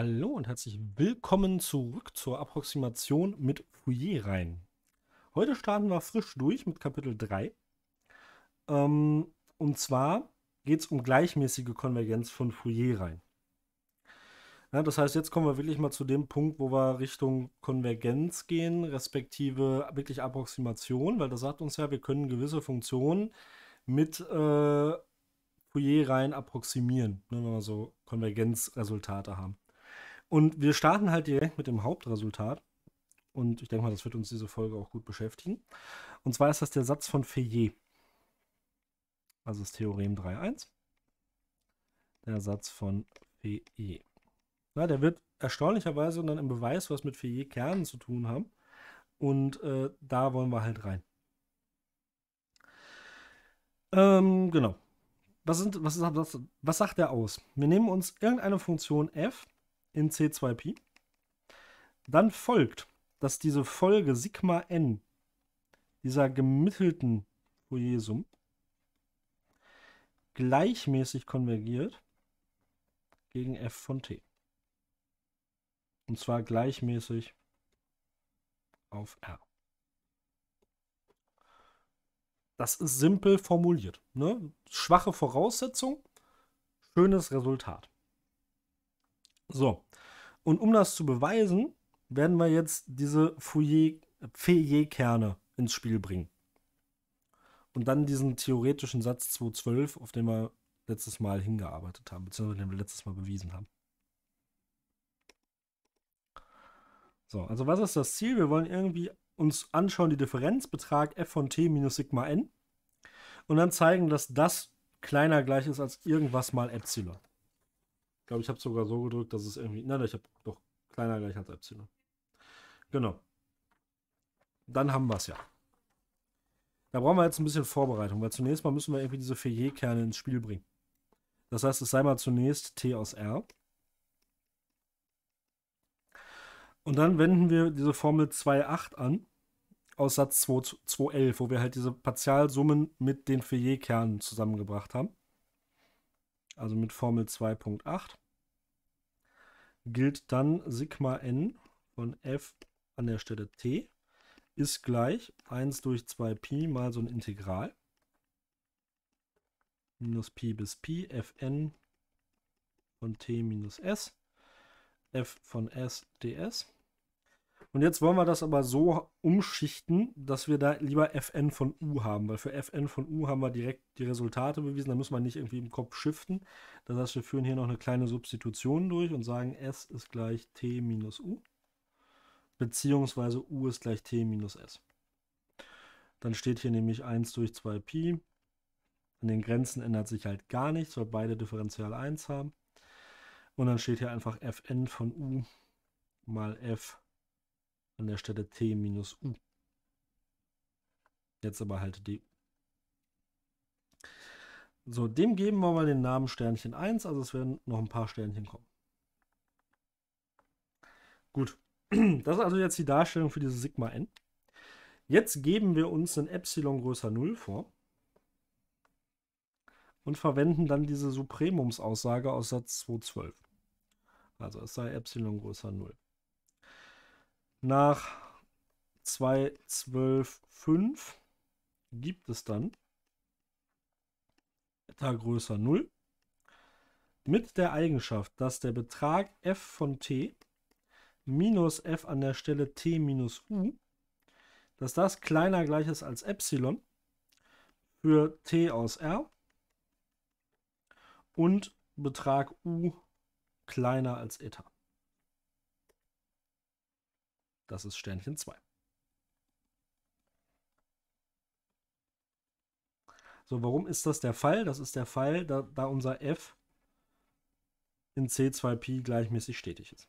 Hallo und herzlich willkommen zurück zur Approximation mit Fourier-Reihen. Heute starten wir frisch durch mit Kapitel 3. Ähm, und zwar geht es um gleichmäßige Konvergenz von Fourier-Reihen. Ja, das heißt, jetzt kommen wir wirklich mal zu dem Punkt, wo wir Richtung Konvergenz gehen, respektive wirklich Approximation, weil das sagt uns ja, wir können gewisse Funktionen mit äh, Fourier-Reihen approximieren, ne, wenn wir so Konvergenzresultate haben. Und wir starten halt direkt mit dem Hauptresultat. Und ich denke mal, das wird uns diese Folge auch gut beschäftigen. Und zwar ist das der Satz von Ferrier. Also das Theorem 3.1. Der Satz von Ferrier. Ja, der wird erstaunlicherweise dann im Beweis was mit Ferrier-Kernen zu tun haben. Und äh, da wollen wir halt rein. Ähm, genau. Was, sind, was, ist, was, was sagt der aus? Wir nehmen uns irgendeine Funktion f in C2Pi. Dann folgt, dass diese Folge Sigma n dieser gemittelten Fourier-Sum gleichmäßig konvergiert gegen f von t. Und zwar gleichmäßig auf r. Das ist simpel formuliert. Ne? Schwache Voraussetzung, schönes Resultat. So, und um das zu beweisen, werden wir jetzt diese Fourier-Kerne ins Spiel bringen. Und dann diesen theoretischen Satz 212, auf den wir letztes Mal hingearbeitet haben, beziehungsweise den wir letztes Mal bewiesen haben. So, also was ist das Ziel? Wir wollen irgendwie uns anschauen, die Differenzbetrag f von t minus sigma n und dann zeigen, dass das kleiner gleich ist als irgendwas mal Epsilon glaube, ich habe sogar so gedrückt, dass es irgendwie. Nein, ich habe doch kleiner gleich als Epsilon. Genau. Dann haben wir es ja. Da brauchen wir jetzt ein bisschen Vorbereitung, weil zunächst mal müssen wir irgendwie diese Ferrier-Kerne ins Spiel bringen. Das heißt, es sei mal zunächst T aus R. Und dann wenden wir diese Formel 2,8 an, aus Satz 2,11, wo wir halt diese Partialsummen mit den Ferrier-Kernen zusammengebracht haben. Also mit Formel 2,8 gilt dann Sigma n von f an der Stelle t ist gleich 1 durch 2pi mal so ein Integral. Minus pi bis pi fn von t minus s f von s ds und jetzt wollen wir das aber so umschichten, dass wir da lieber fn von u haben, weil für fn von u haben wir direkt die Resultate bewiesen, da müssen wir nicht irgendwie im Kopf shiften. Das heißt, wir führen hier noch eine kleine Substitution durch und sagen s ist gleich t minus u, beziehungsweise u ist gleich t minus s. Dann steht hier nämlich 1 durch 2pi. An den Grenzen ändert sich halt gar nichts, weil beide Differential 1 haben. Und dann steht hier einfach fn von u mal f an der Stelle T minus U. Jetzt aber halt D. So, dem geben wir mal den Namen Sternchen 1, also es werden noch ein paar Sternchen kommen. Gut, das ist also jetzt die Darstellung für diese Sigma n. Jetzt geben wir uns ein Epsilon größer 0 vor und verwenden dann diese Supremumsaussage aus Satz 212. Also es sei Epsilon größer 0 nach 2.12.5 gibt es dann Eta größer 0 mit der Eigenschaft, dass der Betrag f von t minus f an der Stelle t minus u, dass das kleiner gleich ist als Epsilon für t aus R und Betrag u kleiner als Eta. Das ist Sternchen 2. So, warum ist das der Fall? Das ist der Fall, da, da unser f in c 2 p gleichmäßig stetig ist.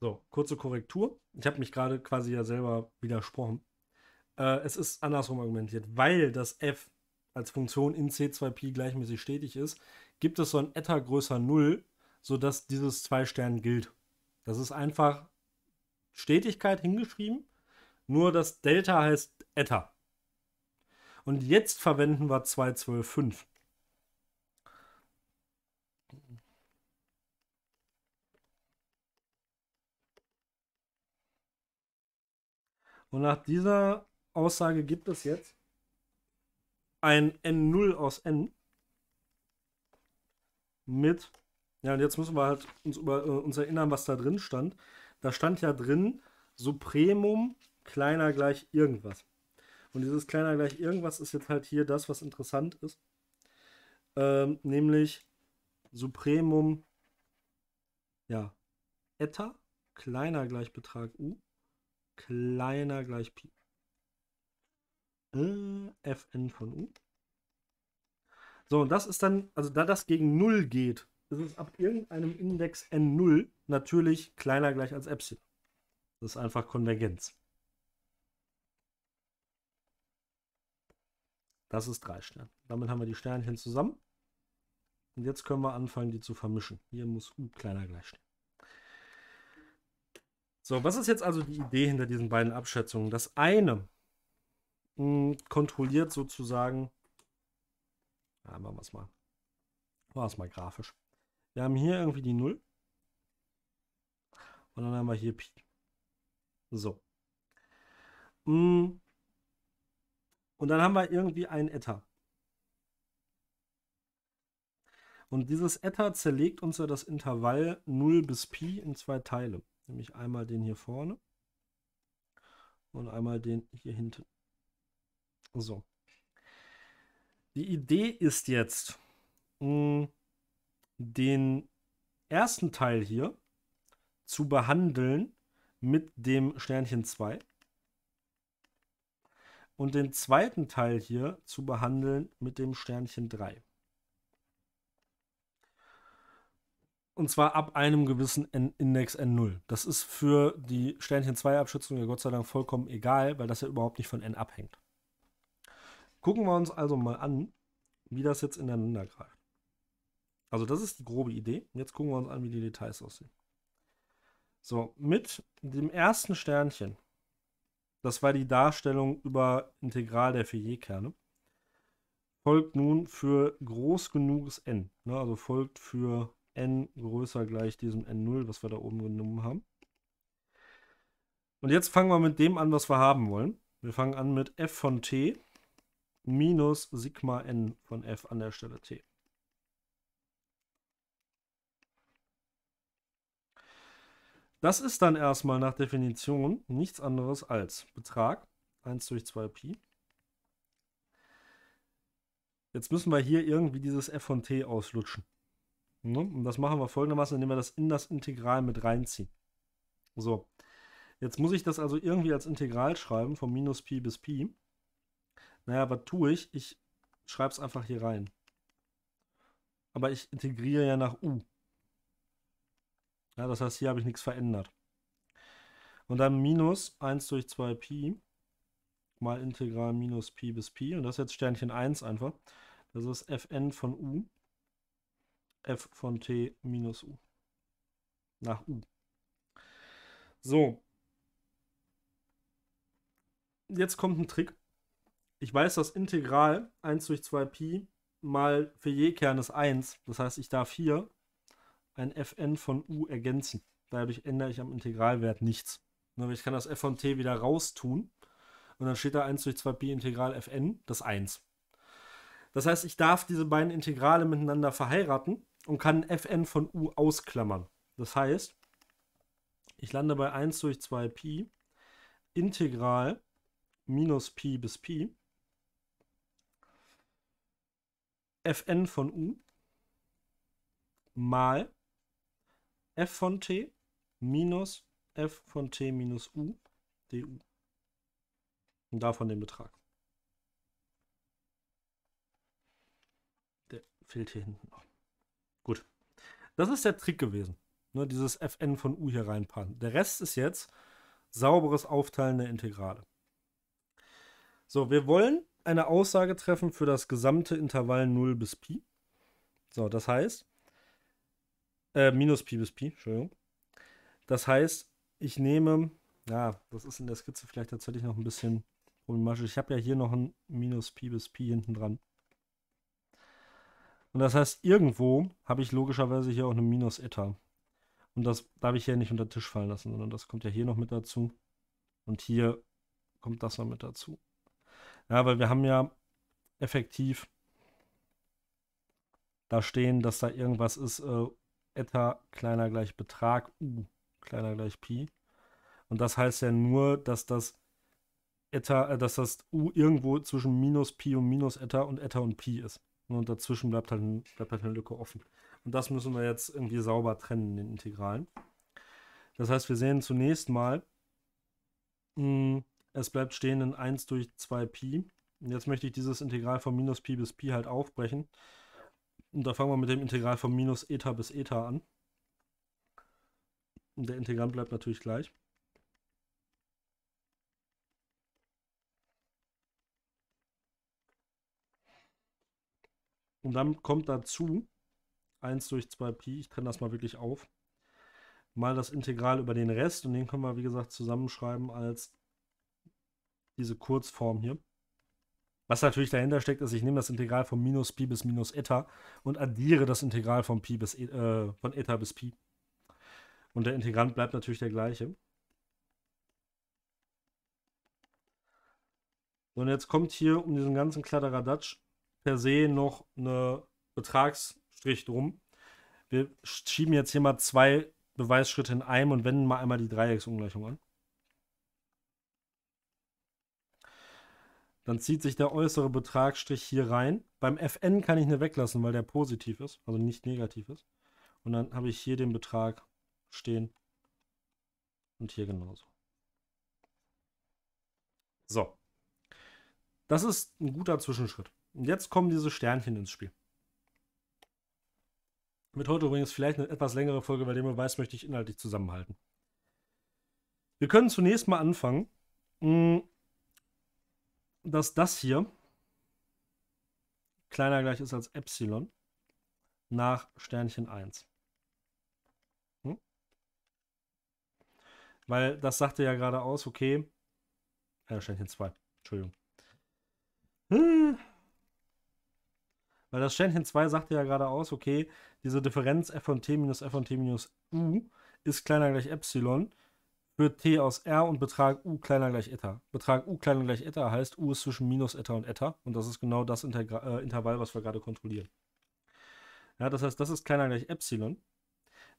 So, kurze Korrektur. Ich habe mich gerade quasi ja selber widersprochen. Äh, es ist andersrum argumentiert, weil das f als Funktion in C2Pi gleichmäßig stetig ist, gibt es so ein Eta größer 0, sodass dieses Zwei-Stern gilt. Das ist einfach Stetigkeit hingeschrieben, nur das Delta heißt Eta. Und jetzt verwenden wir 2125. Und nach dieser Aussage gibt es jetzt ein N0 aus N mit. Ja, und jetzt müssen wir halt uns, über, äh, uns erinnern, was da drin stand. Da stand ja drin Supremum kleiner gleich irgendwas. Und dieses kleiner gleich irgendwas ist jetzt halt hier das, was interessant ist. Ähm, nämlich Supremum, ja, Eta kleiner gleich Betrag U kleiner gleich Pi. Fn von U. So, und das ist dann, also da das gegen 0 geht, ist es ab irgendeinem Index n0 natürlich kleiner gleich als Epsilon. Das ist einfach Konvergenz. Das ist 3 Sterne. Damit haben wir die Sternchen zusammen. Und jetzt können wir anfangen, die zu vermischen. Hier muss U kleiner gleich stehen. So, was ist jetzt also die Idee hinter diesen beiden Abschätzungen? Das eine mh, kontrolliert sozusagen. Ja, machen wir es mal. War es mal grafisch. Wir haben hier irgendwie die 0. Und dann haben wir hier Pi. So. Mm. und dann haben wir irgendwie ein Eta. Und dieses Eta zerlegt uns ja das Intervall 0 bis Pi in zwei Teile. Nämlich einmal den hier vorne und einmal den hier hinten. So. Die Idee ist jetzt, mm, den ersten Teil hier zu behandeln mit dem Sternchen 2 und den zweiten Teil hier zu behandeln mit dem Sternchen 3. Und zwar ab einem gewissen N Index N0. Das ist für die Sternchen 2 Abschützung ja Gott sei Dank vollkommen egal, weil das ja überhaupt nicht von N abhängt. Gucken wir uns also mal an, wie das jetzt ineinander greift. Also das ist die grobe Idee. Jetzt gucken wir uns an, wie die Details aussehen. So, mit dem ersten Sternchen, das war die Darstellung über Integral der Fourier-Kerne, folgt nun für groß genuges n. Ne? Also folgt für n größer gleich diesem n0, was wir da oben genommen haben. Und jetzt fangen wir mit dem an, was wir haben wollen. Wir fangen an mit f von t minus Sigma n von f an der Stelle t. Das ist dann erstmal nach Definition nichts anderes als Betrag 1 durch 2 Pi. Jetzt müssen wir hier irgendwie dieses f von t auslutschen. Ne? Und das machen wir folgendermaßen, indem wir das in das Integral mit reinziehen. So, jetzt muss ich das also irgendwie als Integral schreiben, von minus Pi bis Pi. Naja, was tue ich? Ich schreibe es einfach hier rein. Aber ich integriere ja nach U. Ja, das heißt, hier habe ich nichts verändert. Und dann minus 1 durch 2pi mal Integral minus pi bis pi. Und das ist jetzt Sternchen 1 einfach. Das ist fn von u, f von t minus u. Nach u. So. Jetzt kommt ein Trick ich weiß, dass Integral 1 durch 2pi mal für je Kern ist 1. Das heißt, ich darf hier ein fn von u ergänzen. Dadurch ändere ich am Integralwert nichts. Ne, aber ich kann das f von t wieder raus tun. Und dann steht da 1 durch 2pi Integral fn, das 1. Das heißt, ich darf diese beiden Integrale miteinander verheiraten und kann fn von u ausklammern. Das heißt, ich lande bei 1 durch 2pi Integral minus pi bis pi fn von u mal f von t minus f von t minus u du. Und davon den Betrag. Der fehlt hier hinten noch. Gut. Das ist der Trick gewesen. Ne, dieses fn von u hier reinpacken. Der Rest ist jetzt sauberes Aufteilen der Integrale. So, wir wollen eine Aussage treffen für das gesamte Intervall 0 bis Pi. So, das heißt, äh, minus Pi bis Pi, Entschuldigung. Das heißt, ich nehme, ja, das ist in der Skizze vielleicht tatsächlich noch ein bisschen problematisch. Ich habe ja hier noch ein minus Pi bis Pi hinten dran. Und das heißt, irgendwo habe ich logischerweise hier auch eine minus Eta. Und das darf ich hier nicht unter den Tisch fallen lassen, sondern das kommt ja hier noch mit dazu. Und hier kommt das noch mit dazu. Ja, weil wir haben ja effektiv da stehen, dass da irgendwas ist, äh, eta kleiner gleich Betrag, u kleiner gleich Pi. Und das heißt ja nur, dass das eta, äh, dass das u irgendwo zwischen minus Pi und minus eta und eta und Pi ist. Und dazwischen bleibt halt, bleibt halt eine Lücke offen. Und das müssen wir jetzt irgendwie sauber trennen, in den Integralen. Das heißt, wir sehen zunächst mal, mh, hm, es bleibt stehen in 1 durch 2pi. Und jetzt möchte ich dieses Integral von minus pi bis pi halt aufbrechen. Und da fangen wir mit dem Integral von minus eta bis eta an. Und der Integrant bleibt natürlich gleich. Und dann kommt dazu 1 durch 2pi, ich trenne das mal wirklich auf, mal das Integral über den Rest und den können wir, wie gesagt, zusammenschreiben als diese Kurzform hier. Was natürlich dahinter steckt, ist, ich nehme das Integral von minus Pi bis minus Eta und addiere das Integral von, Pi bis, e, äh, von Eta bis Pi. Und der Integrant bleibt natürlich der gleiche. Und jetzt kommt hier um diesen ganzen Kladderadatsch per se noch eine Betragsstrich drum. Wir schieben jetzt hier mal zwei Beweisschritte in einem und wenden mal einmal die Dreiecksungleichung an. Dann zieht sich der äußere Betragstrich hier rein. Beim Fn kann ich eine weglassen, weil der positiv ist, also nicht negativ ist. Und dann habe ich hier den Betrag stehen und hier genauso. So. Das ist ein guter Zwischenschritt. Und jetzt kommen diese Sternchen ins Spiel. Mit heute übrigens vielleicht eine etwas längere Folge, weil den Beweis möchte ich inhaltlich zusammenhalten. Wir können zunächst mal anfangen, hm, dass das hier kleiner gleich ist als Epsilon nach Sternchen 1. Hm? Weil das sagte ja gerade aus, okay, äh, Sternchen 2, Entschuldigung. Hm. Weil das Sternchen 2 sagte ja gerade aus, okay, diese Differenz f von t minus f von t minus u ist kleiner gleich Epsilon wird t aus r und Betrag u kleiner gleich eta. Betrag u kleiner gleich eta heißt, u ist zwischen minus eta und eta. Und das ist genau das Integra äh, Intervall, was wir gerade kontrollieren. Ja, das heißt, das ist kleiner gleich epsilon.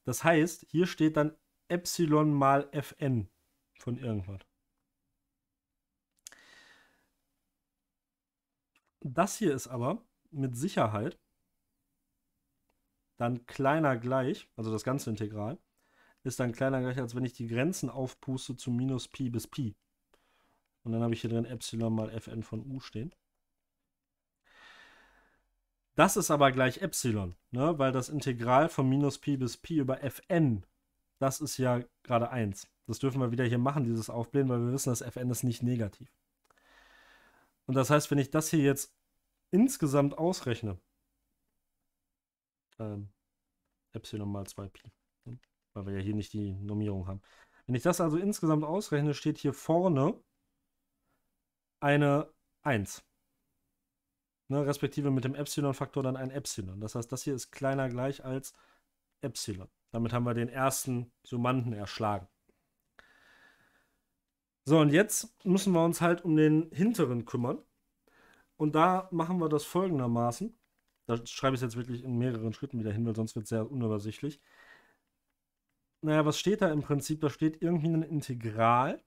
Das heißt, hier steht dann epsilon mal fn von irgendwas. Das hier ist aber mit Sicherheit dann kleiner gleich, also das ganze Integral, ist dann kleiner gleich, als wenn ich die Grenzen aufpuste zu minus Pi bis Pi. Und dann habe ich hier drin Epsilon mal Fn von U stehen. Das ist aber gleich Epsilon, ne? weil das Integral von minus Pi bis Pi über Fn, das ist ja gerade 1. Das dürfen wir wieder hier machen, dieses Aufblähen, weil wir wissen, dass Fn ist nicht negativ. Und das heißt, wenn ich das hier jetzt insgesamt ausrechne, ähm, Epsilon mal 2 Pi, weil wir ja hier nicht die Normierung haben. Wenn ich das also insgesamt ausrechne, steht hier vorne eine 1. Ne, respektive mit dem Epsilon-Faktor dann ein Epsilon. Das heißt, das hier ist kleiner gleich als Epsilon. Damit haben wir den ersten Summanden erschlagen. So, und jetzt müssen wir uns halt um den hinteren kümmern. Und da machen wir das folgendermaßen. Da schreibe ich es jetzt wirklich in mehreren Schritten wieder hin, weil sonst wird es sehr unübersichtlich. Naja, was steht da im Prinzip? Da steht irgendwie ein Integral.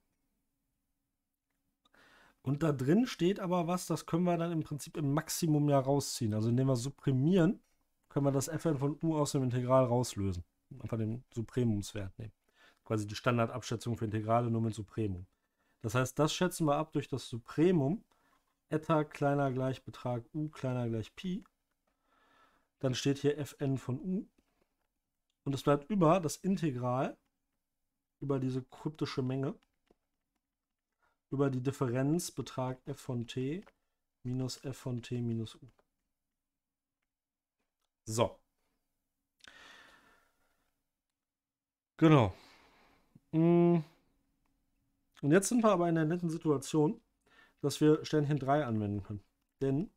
Und da drin steht aber was, das können wir dann im Prinzip im Maximum ja rausziehen. Also indem wir supprimieren, können wir das fn von u aus dem Integral rauslösen. Einfach den Supremumswert nehmen. Quasi die Standardabschätzung für Integrale nur mit Supremum. Das heißt, das schätzen wir ab durch das Supremum. Eta kleiner gleich Betrag u kleiner gleich Pi. Dann steht hier fn von u und es bleibt über das Integral über diese kryptische Menge über die Differenz Betrag f von t minus f von t minus u. So. Genau. Mm. Und jetzt sind wir aber in der netten Situation, dass wir Sternchen 3 anwenden können. Denn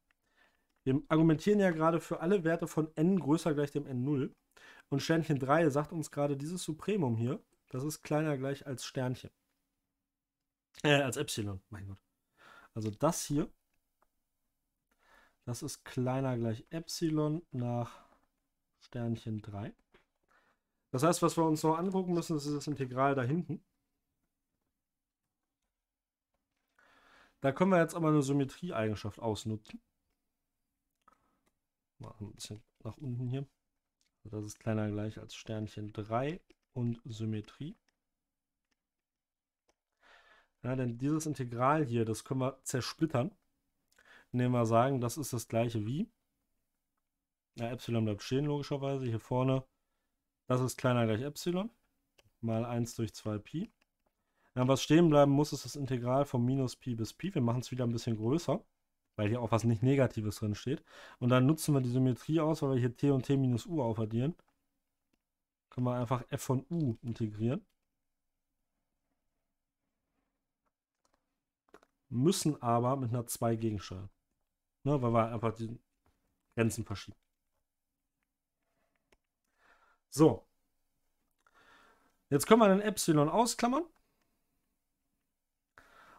wir argumentieren ja gerade für alle Werte von n größer gleich dem n0 und Sternchen 3 sagt uns gerade, dieses Supremum hier, das ist kleiner gleich als Sternchen. Äh, als Epsilon, mein Gott. Also das hier, das ist kleiner gleich Epsilon nach Sternchen 3. Das heißt, was wir uns noch angucken müssen, ist das Integral da hinten. Da können wir jetzt aber eine Symmetrieeigenschaft ausnutzen. Machen ein bisschen nach unten hier. Also das ist kleiner gleich als Sternchen 3 und Symmetrie. Ja, denn dieses Integral hier, das können wir zersplittern, indem wir sagen, das ist das gleiche wie. Ja, Epsilon bleibt stehen logischerweise. Hier vorne, das ist kleiner gleich Epsilon mal 1 durch 2 Pi. Ja, was stehen bleiben muss, ist das Integral von minus Pi bis Pi. Wir machen es wieder ein bisschen größer weil hier auch was nicht Negatives drin steht. Und dann nutzen wir die Symmetrie aus, weil wir hier t und t minus u aufaddieren. Können wir einfach f von u integrieren. Müssen aber mit einer 2 gegensteuern. Ne, weil wir einfach die Grenzen verschieben. So. Jetzt können wir den Epsilon ausklammern.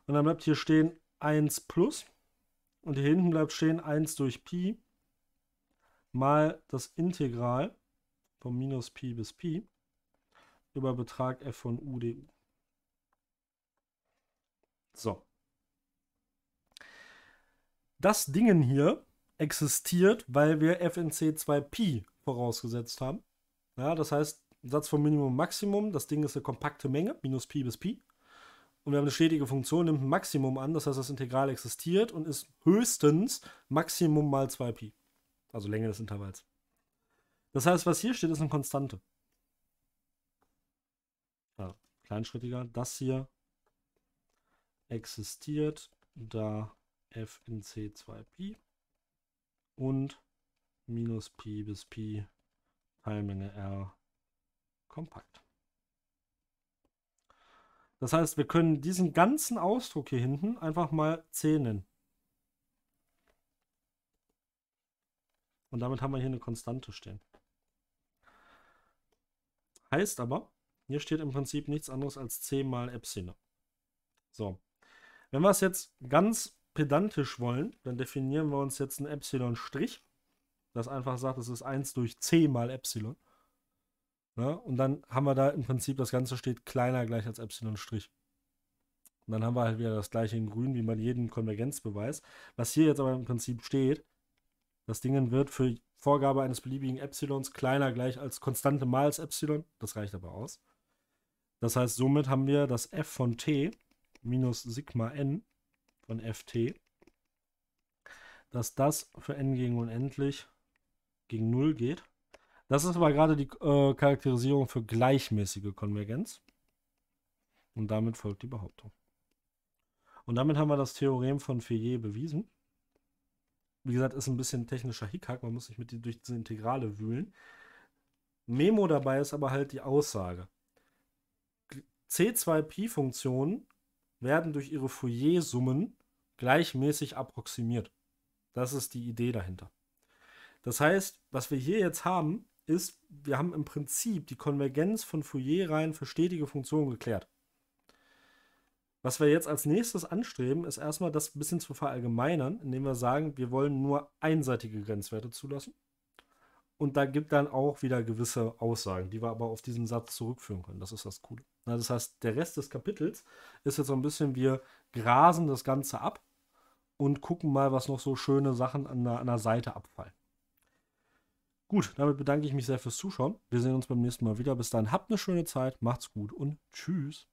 Und dann bleibt hier stehen 1 plus. Und hier hinten bleibt stehen 1 durch Pi mal das Integral von minus Pi bis Pi über Betrag f von u du. So. Das Dingen hier existiert, weil wir f in c 2 Pi vorausgesetzt haben. Ja, das heißt, Satz von Minimum und Maximum, das Ding ist eine kompakte Menge, minus Pi bis Pi und wir haben eine stetige Funktion, nimmt ein Maximum an, das heißt, das Integral existiert und ist höchstens Maximum mal 2pi. Also Länge des Intervalls. Das heißt, was hier steht, ist eine Konstante. Ja, kleinschrittiger. Das hier existiert, da f in c 2pi und minus pi bis pi Teilmenge r kompakt. Das heißt, wir können diesen ganzen Ausdruck hier hinten einfach mal C nennen. Und damit haben wir hier eine Konstante stehen. Heißt aber, hier steht im Prinzip nichts anderes als c mal Epsilon. So, wenn wir es jetzt ganz pedantisch wollen, dann definieren wir uns jetzt ein Epsilon-Strich, das einfach sagt, es ist 1 durch c mal Epsilon. Ne? Und dann haben wir da im Prinzip, das Ganze steht kleiner gleich als Epsilon Strich. Und dann haben wir halt wieder das gleiche in grün, wie man jeden Konvergenzbeweis. Was hier jetzt aber im Prinzip steht, das Ding wird für Vorgabe eines beliebigen Epsilons kleiner gleich als Konstante mal als Epsilon. Das reicht aber aus. Das heißt, somit haben wir das f von t minus Sigma n von ft, dass das für n gegen unendlich gegen 0 geht. Das ist aber gerade die äh, Charakterisierung für gleichmäßige Konvergenz. Und damit folgt die Behauptung. Und damit haben wir das Theorem von Fourier bewiesen. Wie gesagt, ist ein bisschen ein technischer Hickhack, man muss sich mit die, durch diese Integrale wühlen. Memo dabei ist aber halt die Aussage. C2Pi-Funktionen werden durch ihre Fourier-Summen gleichmäßig approximiert. Das ist die Idee dahinter. Das heißt, was wir hier jetzt haben, ist, wir haben im Prinzip die Konvergenz von Fourier-Reihen für stetige Funktionen geklärt. Was wir jetzt als nächstes anstreben, ist erstmal das ein bisschen zu verallgemeinern, indem wir sagen, wir wollen nur einseitige Grenzwerte zulassen. Und da gibt dann auch wieder gewisse Aussagen, die wir aber auf diesen Satz zurückführen können. Das ist das Coole. das heißt, der Rest des Kapitels ist jetzt so ein bisschen, wir grasen das Ganze ab und gucken mal, was noch so schöne Sachen an der, an der Seite abfallen. Gut, damit bedanke ich mich sehr fürs Zuschauen. Wir sehen uns beim nächsten Mal wieder. Bis dann, habt eine schöne Zeit, macht's gut und tschüss.